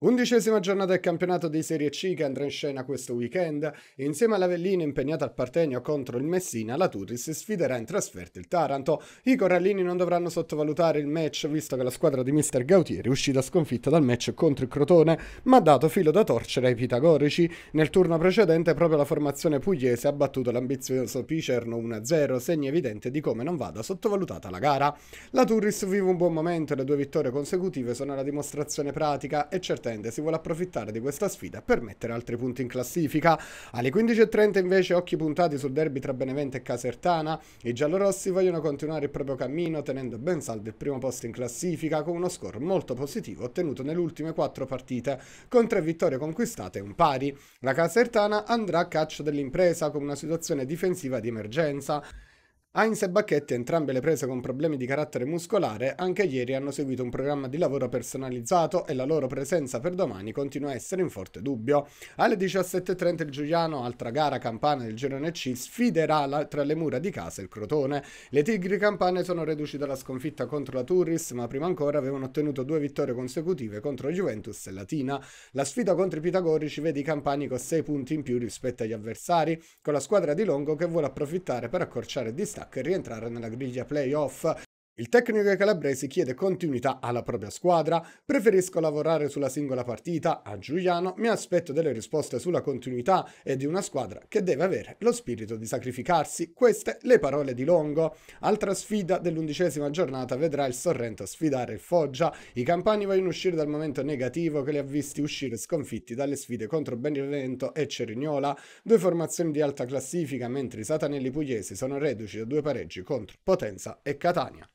Undicesima giornata del campionato di Serie C che andrà in scena questo weekend insieme all'Avellino impegnato al Partenio contro il Messina, la Turris sfiderà in trasferta il Taranto. I corallini non dovranno sottovalutare il match visto che la squadra di Mr. Gautieri è uscita sconfitta dal match contro il Crotone ma ha dato filo da torcere ai pitagorici. Nel turno precedente proprio la formazione pugliese ha battuto l'ambizioso Picerno 1-0, segno evidente di come non vada sottovalutata la gara. La Turris vive un buon momento e le due vittorie consecutive sono la dimostrazione pratica e certa attende, si vuole approfittare di questa sfida per mettere altri punti in classifica. Alle 15.30 invece occhi puntati sul derby tra Benevento e Casertana, i giallorossi vogliono continuare il proprio cammino tenendo ben saldo il primo posto in classifica con uno score molto positivo ottenuto nelle ultime quattro partite, con tre vittorie conquistate e un pari. La Casertana andrà a caccia dell'impresa con una situazione difensiva di emergenza. Heinz e Bacchetti, entrambe le prese con problemi di carattere muscolare, anche ieri hanno seguito un programma di lavoro personalizzato e la loro presenza per domani continua a essere in forte dubbio. Alle 17.30 il Giuliano, altra gara campana del girone C, sfiderà la, tra le mura di casa il Crotone. Le Tigri campane sono reduci dalla sconfitta contro la Turris, ma prima ancora avevano ottenuto due vittorie consecutive contro Juventus e Latina. La sfida contro i Pitagorici vede i campani con 6 punti in più rispetto agli avversari, con la squadra di Longo che vuole approfittare per accorciare distanza Wolfpack rientrare nella griglia playoff il tecnico calabrese chiede continuità alla propria squadra, preferisco lavorare sulla singola partita, a Giuliano mi aspetto delle risposte sulla continuità e di una squadra che deve avere lo spirito di sacrificarsi, queste le parole di Longo. Altra sfida dell'undicesima giornata vedrà il Sorrento sfidare il Foggia, i campani vogliono uscire dal momento negativo che li ha visti uscire sconfitti dalle sfide contro Benevento e Cerignola, due formazioni di alta classifica mentre i satanelli pugliesi sono reduci da due pareggi contro Potenza e Catania.